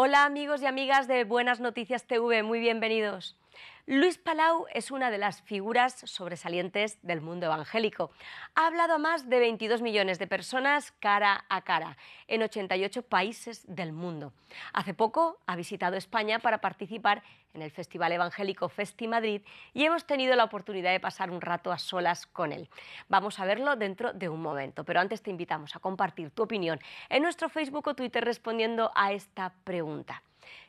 Hola amigos y amigas de Buenas Noticias TV, muy bienvenidos. Luis Palau es una de las figuras sobresalientes del mundo evangélico. Ha hablado a más de 22 millones de personas cara a cara en 88 países del mundo. Hace poco ha visitado España para participar en el Festival Evangélico Festi Madrid y hemos tenido la oportunidad de pasar un rato a solas con él. Vamos a verlo dentro de un momento, pero antes te invitamos a compartir tu opinión en nuestro Facebook o Twitter respondiendo a esta pregunta.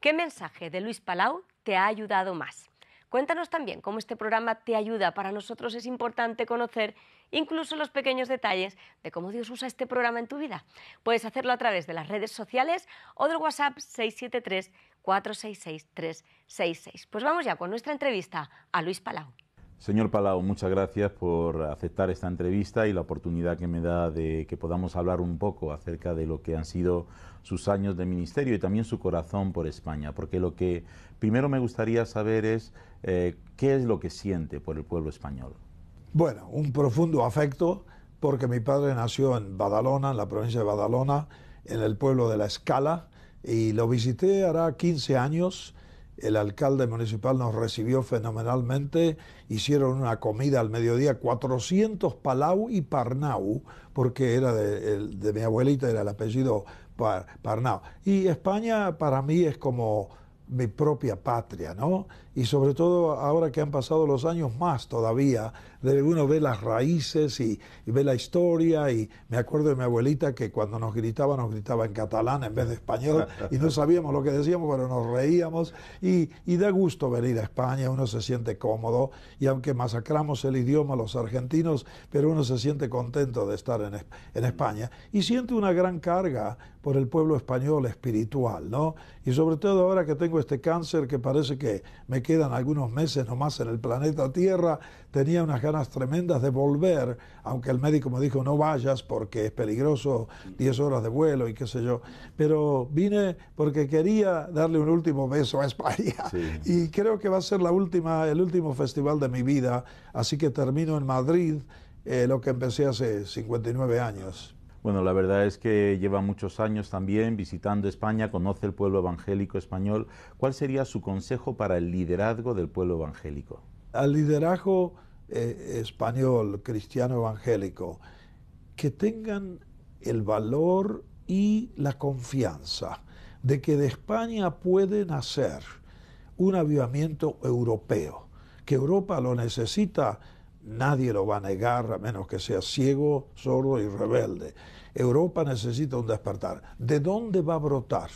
¿Qué mensaje de Luis Palau te ha ayudado más? Cuéntanos también cómo este programa te ayuda. Para nosotros es importante conocer incluso los pequeños detalles de cómo Dios usa este programa en tu vida. Puedes hacerlo a través de las redes sociales o del WhatsApp 673 466 366. Pues vamos ya con nuestra entrevista a Luis Palau. Señor Palau, muchas gracias por aceptar esta entrevista y la oportunidad que me da de que podamos hablar un poco acerca de lo que han sido sus años de ministerio y también su corazón por España, porque lo que primero me gustaría saber es eh, qué es lo que siente por el pueblo español. Bueno, un profundo afecto, porque mi padre nació en Badalona, en la provincia de Badalona, en el pueblo de La Escala, y lo visité hará 15 años el alcalde municipal nos recibió fenomenalmente, hicieron una comida al mediodía, 400 Palau y Parnau, porque era de, mi abuelita, era el apellido Parnau. Y España para mí es como mi propia patria, ¿no? Y sobre todo ahora que han pasado los años más todavía, uno ve las raíces y, ve la historia. Y me acuerdo de mi abuelita que cuando nos gritaba, nos gritaba en catalán en vez de español y no sabíamos lo que decíamos, pero nos reíamos. Y, da gusto venir a España, uno se siente cómodo. Y aunque masacramos el idioma los argentinos, pero uno se siente contento de estar en, España. Y siente una gran carga por el pueblo español espiritual, ¿no? Y sobre todo ahora que tengo este cáncer que parece que me quedan algunos meses nomás en el planeta Tierra, tenía unas ganas tremendas de volver, aunque el médico me dijo no vayas porque es peligroso, 10 horas de vuelo y qué sé yo. Pero vine porque quería darle un último beso a España y creo que va a ser la última, el último festival de mi vida, así que termino en Madrid, eh, lo que empecé hace 59 años. Bueno, la verdad es que lleva muchos años también visitando España, conoce el pueblo evangélico español. ¿Cuál sería su consejo para el liderazgo del pueblo evangélico? al liderazgo eh, español, cristiano evangélico, que tengan el valor y la confianza de que de España puede nacer un avivamiento europeo, que Europa lo necesita, nadie lo va a negar a menos que sea ciego, sordo y rebelde. Europa necesita un despertar. ¿De dónde va a brotar?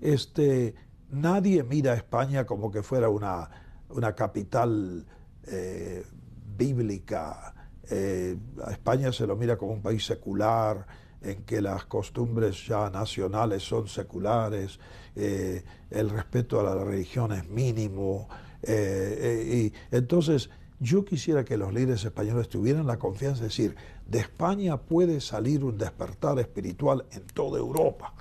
Este, nadie mira a España como que fuera una una capital eh, bíblica. a eh, España se lo mira como un país secular, en que las costumbres ya nacionales son seculares, eh, el respeto a la religión es mínimo. y entonces yo quisiera que los líderes españoles tuvieran la confianza de decir, de España puede salir un despertar espiritual en toda Europa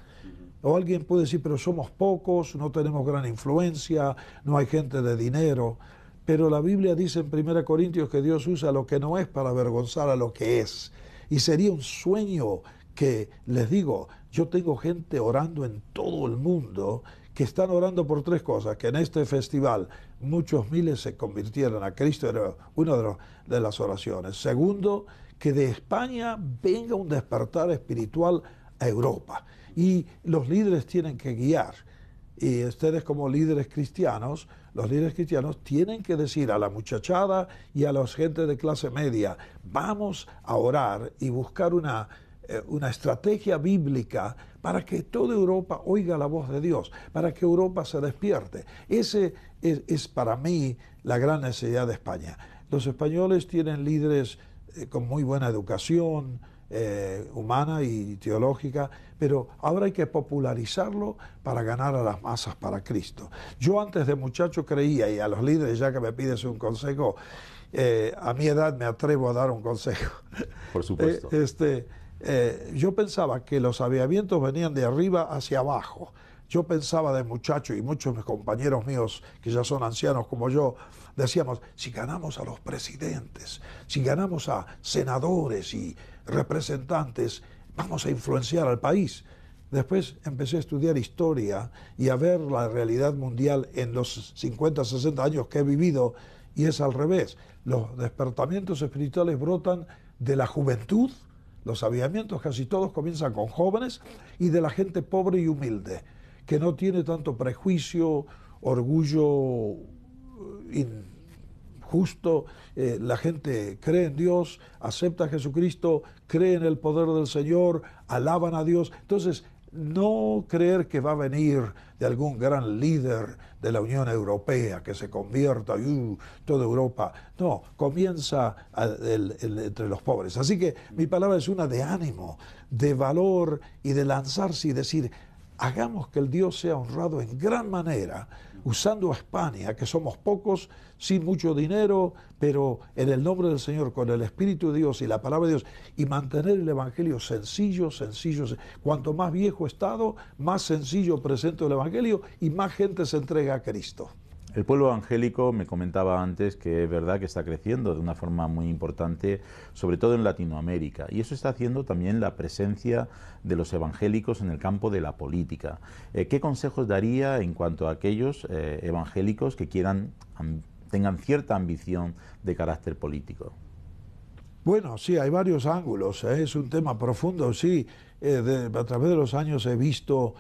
o alguien puede decir, pero somos pocos, no tenemos gran influencia, no hay gente de dinero. Pero la Biblia dice en 1 Corintios que Dios usa lo que no es para avergonzar a lo que es. Y sería un sueño que, les digo, yo tengo gente orando en todo el mundo que están orando por tres cosas, que en este festival muchos miles se convirtieran a Cristo, era una de, las oraciones. Segundo, que de España venga un despertar espiritual a Europa y los líderes tienen que guiar. Y ustedes como líderes cristianos, los líderes cristianos tienen que decir a la muchachada y a la gente de clase media, vamos a orar y buscar eh, una, estrategia bíblica para que toda Europa oiga la voz de Dios, para que Europa se despierte. Ese es, para mí la gran necesidad de España. Los españoles tienen líderes eh, con muy buena educación, eh, humana y teológica, pero ahora hay que popularizarlo para ganar a las masas para Cristo. Yo antes de muchacho creía, y a los líderes ya que me pides un consejo, eh, a mi edad me atrevo a dar un consejo. Por eh, supuesto. Este, yo pensaba que los aviamientos venían de arriba hacia abajo. Yo pensaba de muchacho y muchos mis compañeros míos que ya son ancianos como yo, decíamos, si ganamos a los presidentes, si ganamos a senadores y representantes, vamos a influenciar al país. Después empecé a estudiar historia y a ver la realidad mundial en los 50, 60 años que he vivido y es al revés. Los despertamientos espirituales brotan de la juventud, los avivamientos casi todos comienzan con jóvenes y de la gente pobre y humilde, que no tiene tanto prejuicio, orgullo eh, justo, eh, la gente cree en Dios, acepta a Jesucristo, cree en el poder del Señor, alaban a Dios. Entonces, no creer que va a venir de algún gran líder de la Unión Europea que se convierta y uh, toda Europa. No, comienza entre los pobres. Así que mi palabra es una de ánimo, de valor y de lanzarse y decir, hagamos que el Dios sea honrado en gran manera, usando a España, que somos pocos, sin mucho dinero, pero en el nombre del Señor, con el Espíritu de Dios y la palabra de Dios, y mantener el Evangelio sencillo, sencillo. Cuanto más viejo estado, más sencillo presento el Evangelio y más gente se entrega a Cristo. El pueblo evangélico, me comentaba antes, que es verdad que está creciendo de una forma muy importante, sobre todo en Latinoamérica, y eso está haciendo también la presencia de los evangélicos en el campo de la política. Eh, ¿Qué consejos daría en cuanto a aquellos eh, evangélicos que quieran tengan cierta ambición de carácter político? Bueno, sí, hay varios ángulos, ¿eh? es un tema profundo, sí. a través de los años he visto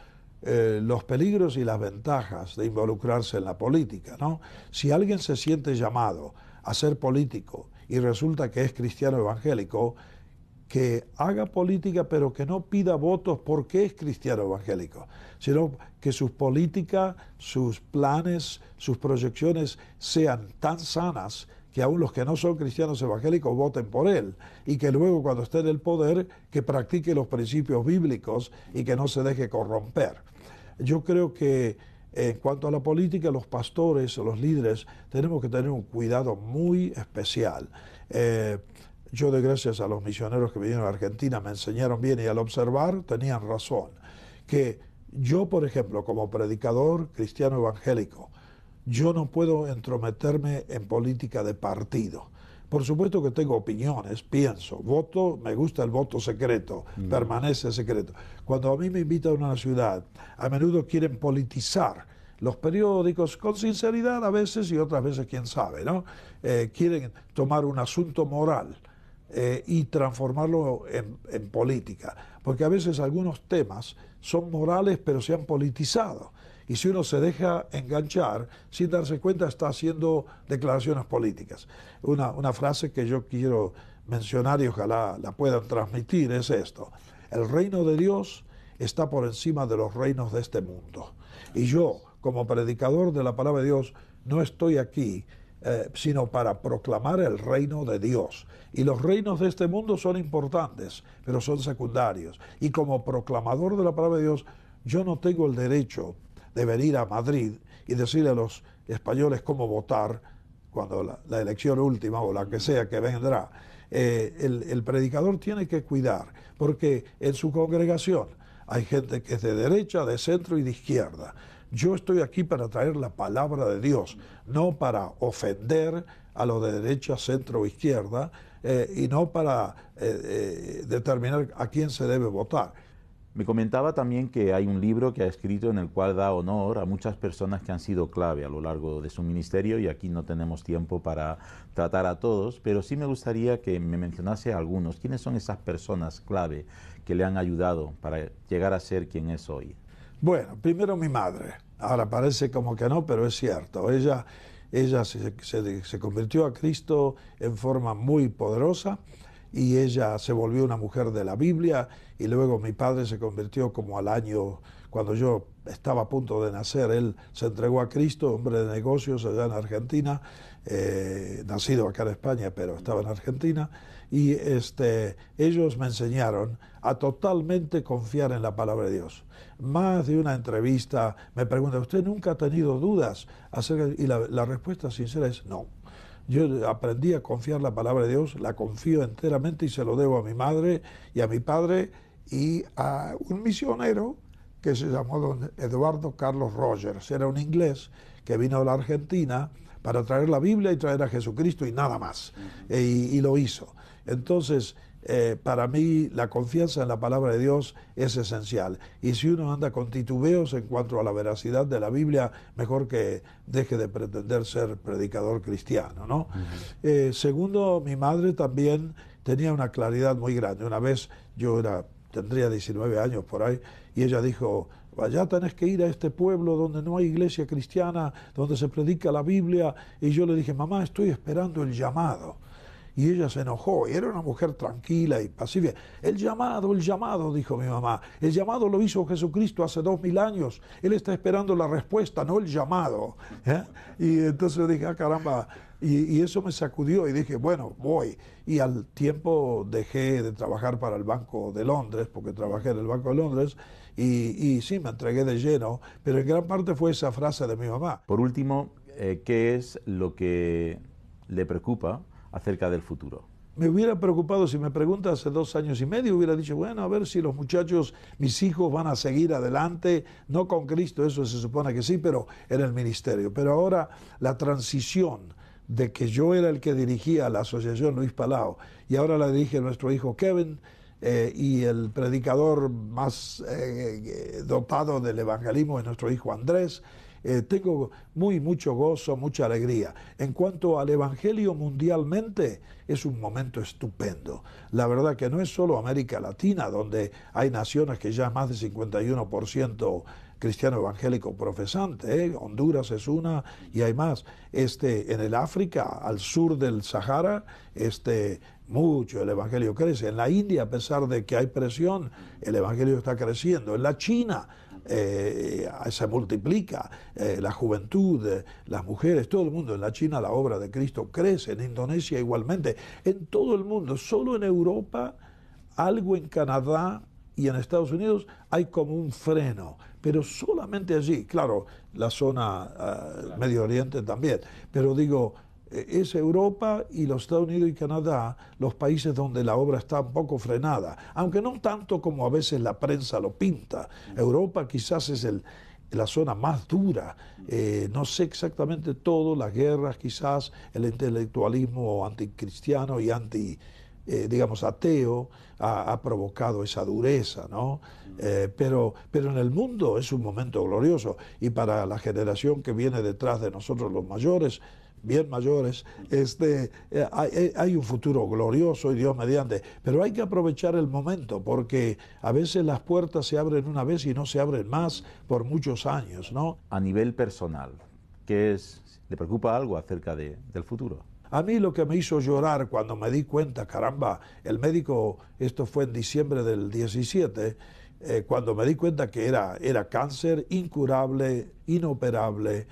eh, los peligros y las ventajas de involucrarse en la política. ¿no? Si alguien se siente llamado a ser político y resulta que es cristiano evangélico, que haga política pero que no pida votos porque es cristiano evangélico, sino que sus políticas, sus planes, sus proyecciones sean tan sanas que aún los que no son cristianos evangélicos voten por él y que luego cuando esté en el poder que practique los principios bíblicos y que no se deje corromper. Yo creo que eh, en cuanto a la política, los pastores, los líderes, tenemos que tener un cuidado muy especial. Eh, yo de gracias a los misioneros que vinieron a Argentina, me enseñaron bien y al observar tenían razón. Que yo, por ejemplo, como predicador cristiano evangélico, yo no puedo entrometerme en política de partido. Por supuesto que tengo opiniones, pienso, voto, me gusta el voto secreto, mm. permanece secreto. Cuando a mí me invitan a una ciudad, a menudo quieren politizar los periódicos, con sinceridad a veces y otras veces quién sabe, ¿no? Eh, quieren tomar un asunto moral eh, y transformarlo en política, porque a veces algunos temas son morales pero se han politizado. Y si uno se deja enganchar, sin darse cuenta, está haciendo declaraciones políticas. Una, frase que yo quiero mencionar y ojalá la puedan transmitir es esto. El reino de Dios está por encima de los reinos de este mundo. Y yo, como predicador de la palabra de Dios, no estoy aquí eh, sino para proclamar el reino de Dios. Y los reinos de este mundo son importantes, pero son secundarios. Y como proclamador de la palabra de Dios, yo no tengo el derecho de venir a Madrid y decirle a los españoles cómo votar cuando la, elección última o la que sea que vendrá. Eh, el, predicador tiene que cuidar, porque en su congregación hay gente que es de derecha, de centro y de izquierda. Yo estoy aquí para traer la palabra de Dios, no para ofender a los de derecha, centro o izquierda, eh, y no para eh, determinar a quién se debe votar. Me comentaba también que hay un libro que ha escrito en el cual da honor a muchas personas que han sido clave a lo largo de su ministerio y aquí no tenemos tiempo para tratar a todos, pero sí me gustaría que me mencionase a algunos. ¿Quiénes son esas personas clave que le han ayudado para llegar a ser quien es hoy? Bueno, primero mi madre. Ahora parece como que no, pero es cierto. Ella, ella se, se convirtió a Cristo en forma muy poderosa y ella se volvió una mujer de la Biblia y luego mi padre se convirtió como al año, cuando yo estaba a punto de nacer, él se entregó a Cristo, hombre de negocios allá en Argentina, eh, nacido acá en España, pero estaba en Argentina, y este, ellos me enseñaron a totalmente confiar en la palabra de Dios. Más de una entrevista me pregunta, ¿usted nunca ha tenido dudas? Acerca? Y la, la respuesta sincera es no. Yo aprendí a confiar la palabra de Dios, la confío enteramente y se lo debo a mi madre y a mi padre y a un misionero que se llamó don Eduardo Carlos Rogers. Era un inglés que vino a la Argentina para traer la Biblia y traer a Jesucristo y nada más. E, y, lo hizo. Entonces, eh, para mí la confianza en la palabra de Dios es esencial. Y si uno anda con titubeos en cuanto a la veracidad de la Biblia, mejor que deje de pretender ser predicador cristiano. ¿no? Eh, segundo, mi madre también tenía una claridad muy grande. Una vez yo era, tendría 19 años por ahí, y ella dijo, vaya tenés que ir a este pueblo donde no hay iglesia cristiana, donde se predica la Biblia. Y yo le dije, mamá, estoy esperando el llamado y ella se enojó. y Era una mujer tranquila y pacífica. El llamado, el llamado, dijo mi mamá. El llamado lo hizo Jesucristo hace dos mil años. Él está esperando la respuesta, no el llamado. ¿eh? Y entonces dije, ah, caramba. Y, eso me sacudió y dije, bueno, voy. Y al tiempo dejé de trabajar para el Banco de Londres, porque trabajé en el Banco de Londres, y, sí, me entregué de lleno, pero en gran parte fue esa frase de mi mamá. Por último, eh, ¿qué es lo que le preocupa acerca del futuro? Me hubiera preocupado si me preguntas hace dos años y medio, hubiera dicho, bueno, a ver si los muchachos, mis hijos van a seguir adelante, no con Cristo, eso se supone que sí, pero en el ministerio. Pero ahora la transición de que yo era el que dirigía la asociación Luis Palau y ahora la dirige nuestro hijo Kevin, eh, y el predicador más eh, eh, dotado del evangelismo es nuestro hijo Andrés. Eh, tengo muy mucho gozo, mucha alegría. En cuanto al Evangelio mundialmente, es un momento estupendo. La verdad que no es solo América Latina, donde hay naciones que ya más de 51% cristiano evangélico profesante, ¿eh? Honduras es una y hay más. Este, en el África, al sur del Sahara, este, mucho el Evangelio crece. En la India, a pesar de que hay presión, el Evangelio está creciendo. En la China, eh, se multiplica, eh, la juventud, eh, las mujeres, todo el mundo. En la China la obra de Cristo crece, en Indonesia igualmente, en todo el mundo, solo en Europa, algo en Canadá y en Estados Unidos hay como un freno, pero solamente allí, claro, la zona ah, Medio Oriente también, pero digo, es Europa y los Estados Unidos y Canadá los países donde la obra está un poco frenada, aunque no tanto como a veces la prensa lo pinta. Europa quizás es el, la zona más dura, eh, no sé exactamente todo, las guerras quizás, el intelectualismo anticristiano y anti... Eh, digamos, ateo, ha, provocado esa dureza, ¿no? Eh, pero, pero en el mundo es un momento glorioso y para la generación que viene detrás de nosotros los mayores, bien mayores, este, eh, hay, un futuro glorioso y Dios mediante, pero hay que aprovechar el momento porque a veces las puertas se abren una vez y no se abren más por muchos años, ¿no? A nivel personal, ¿qué es? ¿Le preocupa algo acerca del futuro? A mí lo que me hizo llorar cuando me di cuenta, caramba, el médico, esto fue en diciembre del 17, eh, cuando me di cuenta que era, era cáncer incurable, inoperable,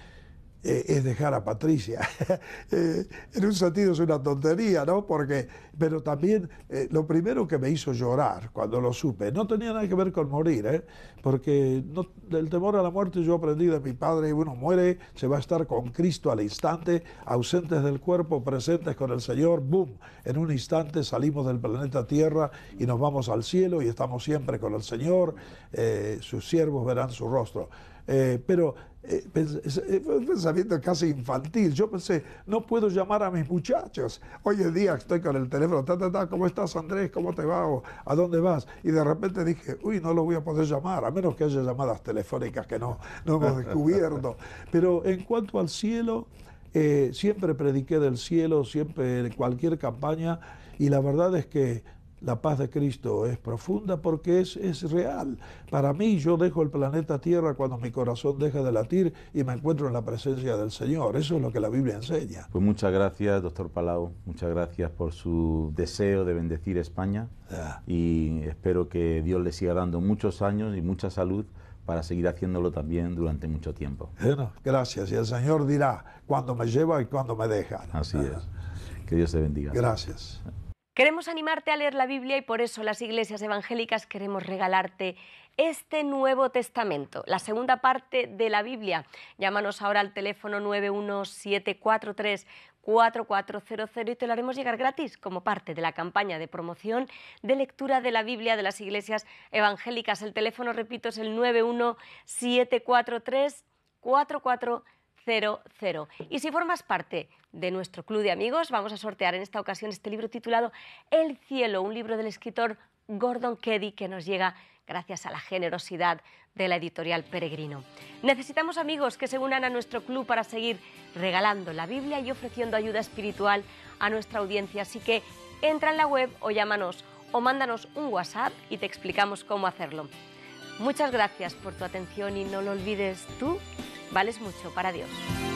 eh, es dejar a Patricia. Eh, en un sentido es una tontería, ¿no? Porque, pero también eh, lo primero que me hizo llorar cuando lo supe, no tenía nada que ver con morir, Porque del temor a la muerte yo aprendí de mi padre, uno muere, se va a estar con Cristo al instante, ausentes del cuerpo, presentes con el Señor, ¡boom! En un instante salimos del planeta Tierra y nos vamos al cielo y estamos siempre con el Señor, sus siervos verán su rostro. Eh, pero eh, eh, un pensamiento casi infantil. Yo pensé, no puedo llamar a mis muchachos. Hoy en día estoy con el teléfono, ¿cómo estás Andrés? ¿Cómo te va? ¿A dónde vas? Y de repente dije, uy, no lo voy a poder llamar, a menos que haya llamadas telefónicas que no, no hemos descubierto. Pero en cuanto al cielo, siempre prediqué del cielo, siempre en cualquier campaña, y la verdad es que la paz de Cristo es profunda porque es, es real. Para mí yo dejo el planeta Tierra cuando mi corazón deja de latir y me encuentro en la presencia del Señor. Eso es lo que la Biblia enseña. Pues muchas gracias, doctor Palau. Muchas gracias por su deseo de bendecir España. Y espero que Dios le siga dando muchos años y mucha salud para seguir haciéndolo también durante mucho tiempo. Bueno, gracias. Y el Señor dirá cuándo me lleva y cuándo me deja. Así ah. es. Que Dios te bendiga. Gracias. Queremos animarte a leer la Biblia y por eso las iglesias evangélicas queremos regalarte este Nuevo Testamento, la segunda parte de la Biblia. Llámanos ahora al teléfono 91743 4400 y te lo haremos llegar gratis como parte de la campaña de promoción de lectura de la Biblia de las iglesias evangélicas. El teléfono, repito, es el 91743 4400. Y si formas parte de nuestro club de amigos, vamos a sortear en esta ocasión este libro titulado El cielo, un libro del escritor Gordon Keddy que nos llega gracias a la generosidad de la editorial Peregrino. Necesitamos amigos que se unan a nuestro club para seguir regalando la Biblia y ofreciendo ayuda espiritual a nuestra audiencia, así que entra en la web o llámanos o mándanos un WhatsApp y te explicamos cómo hacerlo. Muchas gracias por tu atención y no lo olvides tú Vales mucho para Dios.